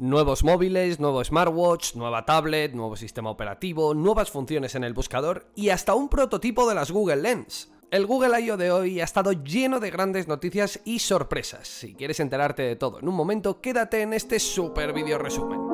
Nuevos móviles, nuevo smartwatch, nueva tablet, nuevo sistema operativo, nuevas funciones en el buscador y hasta un prototipo de las Google Lens. El Google I.O. de hoy ha estado lleno de grandes noticias y sorpresas. Si quieres enterarte de todo en un momento, quédate en este super vídeo resumen.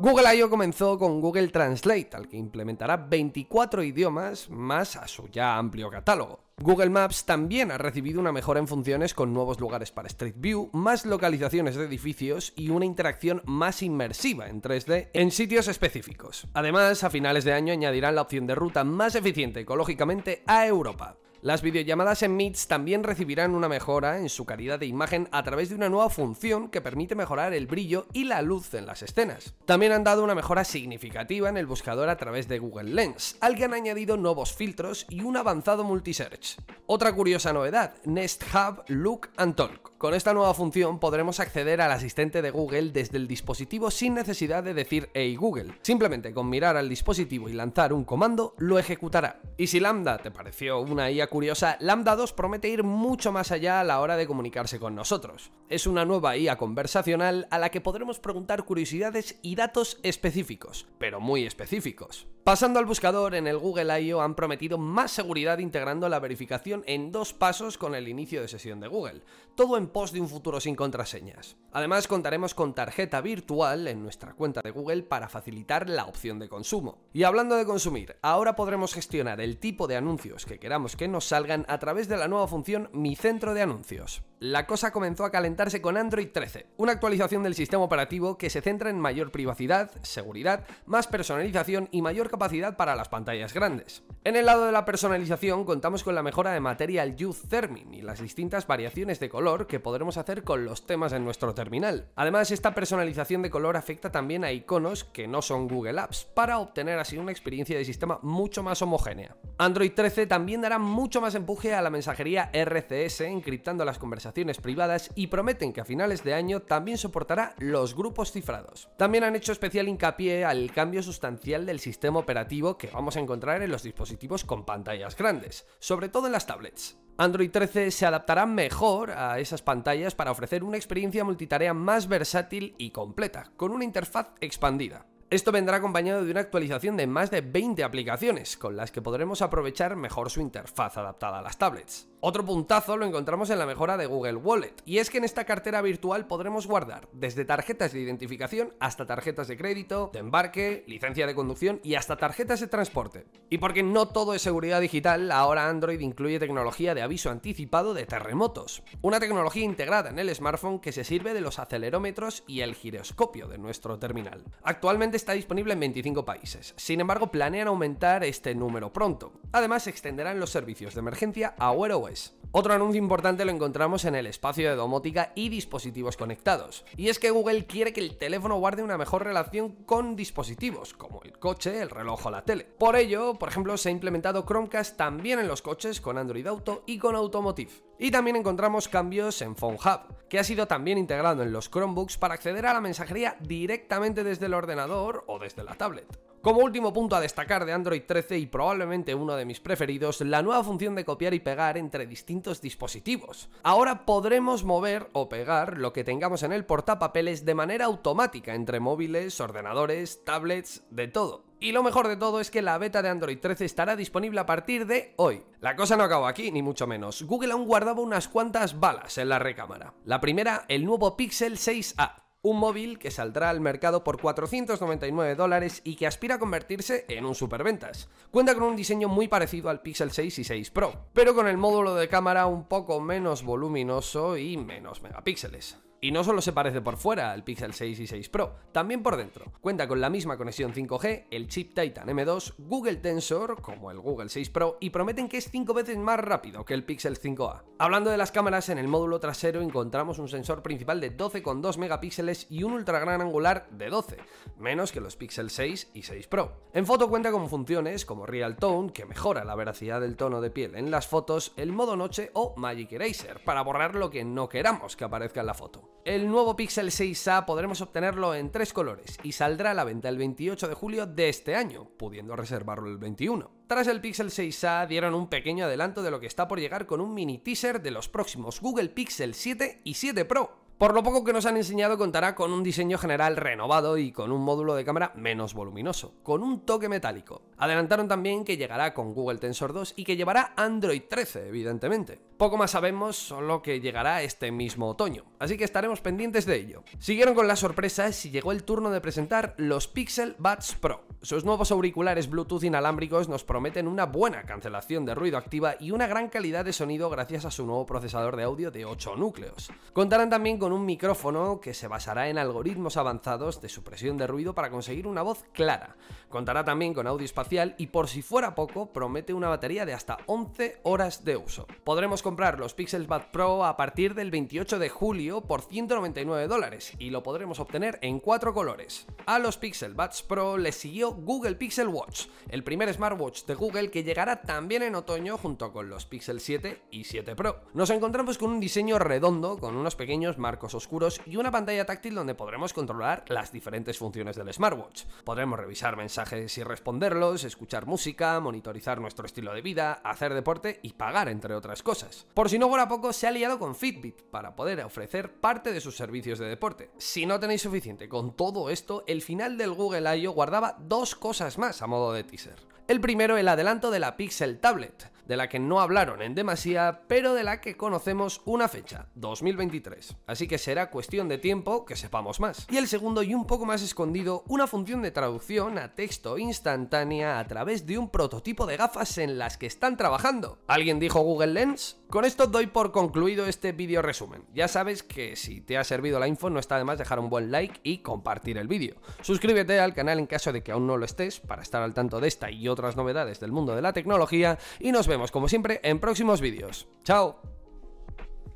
Google I.O. comenzó con Google Translate, al que implementará 24 idiomas más a su ya amplio catálogo. Google Maps también ha recibido una mejora en funciones con nuevos lugares para Street View, más localizaciones de edificios y una interacción más inmersiva en 3D en sitios específicos. Además, a finales de año añadirán la opción de ruta más eficiente ecológicamente a Europa. Las videollamadas en Meets también recibirán una mejora en su calidad de imagen a través de una nueva función que permite mejorar el brillo y la luz en las escenas. También han dado una mejora significativa en el buscador a través de Google Lens, al que han añadido nuevos filtros y un avanzado multisearch. Otra curiosa novedad, Nest Hub Look and Talk. Con esta nueva función podremos acceder al asistente de Google desde el dispositivo sin necesidad de decir Hey Google. Simplemente con mirar al dispositivo y lanzar un comando lo ejecutará. Y si Lambda te pareció una IA curiosa, Lambda 2 promete ir mucho más allá a la hora de comunicarse con nosotros. Es una nueva IA conversacional a la que podremos preguntar curiosidades y datos específicos, pero muy específicos. Pasando al buscador, en el Google I.O. han prometido más seguridad integrando la verificación en dos pasos con el inicio de sesión de Google. Todo en post de un futuro sin contraseñas. Además, contaremos con tarjeta virtual en nuestra cuenta de Google para facilitar la opción de consumo. Y hablando de consumir, ahora podremos gestionar el tipo de anuncios que queramos que nos salgan a través de la nueva función Mi Centro de Anuncios. La cosa comenzó a calentarse con Android 13, una actualización del sistema operativo que se centra en mayor privacidad, seguridad, más personalización y mayor capacidad para las pantallas grandes. En el lado de la personalización contamos con la mejora de Material Youth Thermin y las distintas variaciones de color que podremos hacer con los temas en nuestro terminal. Además, esta personalización de color afecta también a iconos que no son Google Apps, para obtener así una experiencia de sistema mucho más homogénea. Android 13 también dará mucho más empuje a la mensajería RCS, encriptando las conversaciones privadas y prometen que a finales de año también soportará los grupos cifrados. También han hecho especial hincapié al cambio sustancial del sistema operativo que vamos a encontrar en los dispositivos con pantallas grandes, sobre todo en las tablets. Android 13 se adaptará mejor a esas pantallas para ofrecer una experiencia multitarea más versátil y completa, con una interfaz expandida. Esto vendrá acompañado de una actualización de más de 20 aplicaciones, con las que podremos aprovechar mejor su interfaz adaptada a las tablets. Otro puntazo lo encontramos en la mejora de Google Wallet, y es que en esta cartera virtual podremos guardar desde tarjetas de identificación hasta tarjetas de crédito, de embarque, licencia de conducción y hasta tarjetas de transporte. Y porque no todo es seguridad digital, ahora Android incluye tecnología de aviso anticipado de terremotos, una tecnología integrada en el smartphone que se sirve de los acelerómetros y el giroscopio de nuestro terminal. Actualmente está disponible en 25 países, sin embargo planean aumentar este número pronto. Además extenderán los servicios de emergencia a Huawei. Otro anuncio importante lo encontramos en el espacio de domótica y dispositivos conectados. Y es que Google quiere que el teléfono guarde una mejor relación con dispositivos, como el coche, el reloj o la tele. Por ello, por ejemplo, se ha implementado Chromecast también en los coches con Android Auto y con Automotive. Y también encontramos cambios en Phone Hub, que ha sido también integrado en los Chromebooks para acceder a la mensajería directamente desde el ordenador o desde la tablet. Como último punto a destacar de Android 13 y probablemente uno de mis preferidos, la nueva función de copiar y pegar entre distintos dispositivos. Ahora podremos mover o pegar lo que tengamos en el portapapeles de manera automática entre móviles, ordenadores, tablets, de todo. Y lo mejor de todo es que la beta de Android 13 estará disponible a partir de hoy. La cosa no acaba aquí, ni mucho menos. Google aún guardaba unas cuantas balas en la recámara. La primera, el nuevo Pixel 6A, un móvil que saldrá al mercado por 499 dólares y que aspira a convertirse en un superventas. Cuenta con un diseño muy parecido al Pixel 6 y 6 Pro, pero con el módulo de cámara un poco menos voluminoso y menos megapíxeles. Y no solo se parece por fuera al Pixel 6 y 6 Pro, también por dentro. Cuenta con la misma conexión 5G, el chip Titan M2, Google Tensor, como el Google 6 Pro, y prometen que es 5 veces más rápido que el Pixel 5A. Hablando de las cámaras, en el módulo trasero encontramos un sensor principal de 12,2 megapíxeles y un ultra gran angular de 12, menos que los Pixel 6 y 6 Pro. En foto cuenta con funciones como Real Tone, que mejora la veracidad del tono de piel en las fotos, el modo noche o Magic Eraser, para borrar lo que no queramos que aparezca en la foto. El nuevo Pixel 6a podremos obtenerlo en tres colores y saldrá a la venta el 28 de julio de este año, pudiendo reservarlo el 21. Tras el Pixel 6a dieron un pequeño adelanto de lo que está por llegar con un mini teaser de los próximos Google Pixel 7 y 7 Pro, por lo poco que nos han enseñado contará con un diseño general renovado y con un módulo de cámara menos voluminoso, con un toque metálico. Adelantaron también que llegará con Google Tensor 2 y que llevará Android 13, evidentemente. Poco más sabemos, solo que llegará este mismo otoño, así que estaremos pendientes de ello. Siguieron con las sorpresas y llegó el turno de presentar los Pixel Buds Pro. Sus nuevos auriculares Bluetooth inalámbricos nos prometen una buena cancelación de ruido activa y una gran calidad de sonido gracias a su nuevo procesador de audio de 8 núcleos. Contarán también con un micrófono que se basará en algoritmos avanzados de supresión de ruido para conseguir una voz clara. Contará también con audio espacial y por si fuera poco promete una batería de hasta 11 horas de uso. Podremos comprar los Pixel Buds Pro a partir del 28 de julio por 199 dólares y lo podremos obtener en cuatro colores. A los Pixel Buds Pro le siguió Google Pixel Watch, el primer smartwatch de Google que llegará también en otoño junto con los Pixel 7 y 7 Pro. Nos encontramos con un diseño redondo con unos pequeños marcos oscuros y una pantalla táctil donde podremos controlar las diferentes funciones del smartwatch. Podremos revisar mensajes y responderlos, escuchar música, monitorizar nuestro estilo de vida, hacer deporte y pagar, entre otras cosas. Por si no fuera poco, se ha aliado con Fitbit para poder ofrecer parte de sus servicios de deporte. Si no tenéis suficiente con todo esto, el final del Google I.O. guardaba dos cosas más a modo de teaser. El primero, el adelanto de la Pixel Tablet de la que no hablaron en demasía, pero de la que conocemos una fecha, 2023. Así que será cuestión de tiempo que sepamos más. Y el segundo y un poco más escondido, una función de traducción a texto instantánea a través de un prototipo de gafas en las que están trabajando. ¿Alguien dijo Google Lens? Con esto doy por concluido este vídeo resumen. Ya sabes que si te ha servido la info no está de más dejar un buen like y compartir el vídeo. Suscríbete al canal en caso de que aún no lo estés para estar al tanto de esta y otras novedades del mundo de la tecnología y nos vemos como siempre en próximos vídeos. ¡Chao!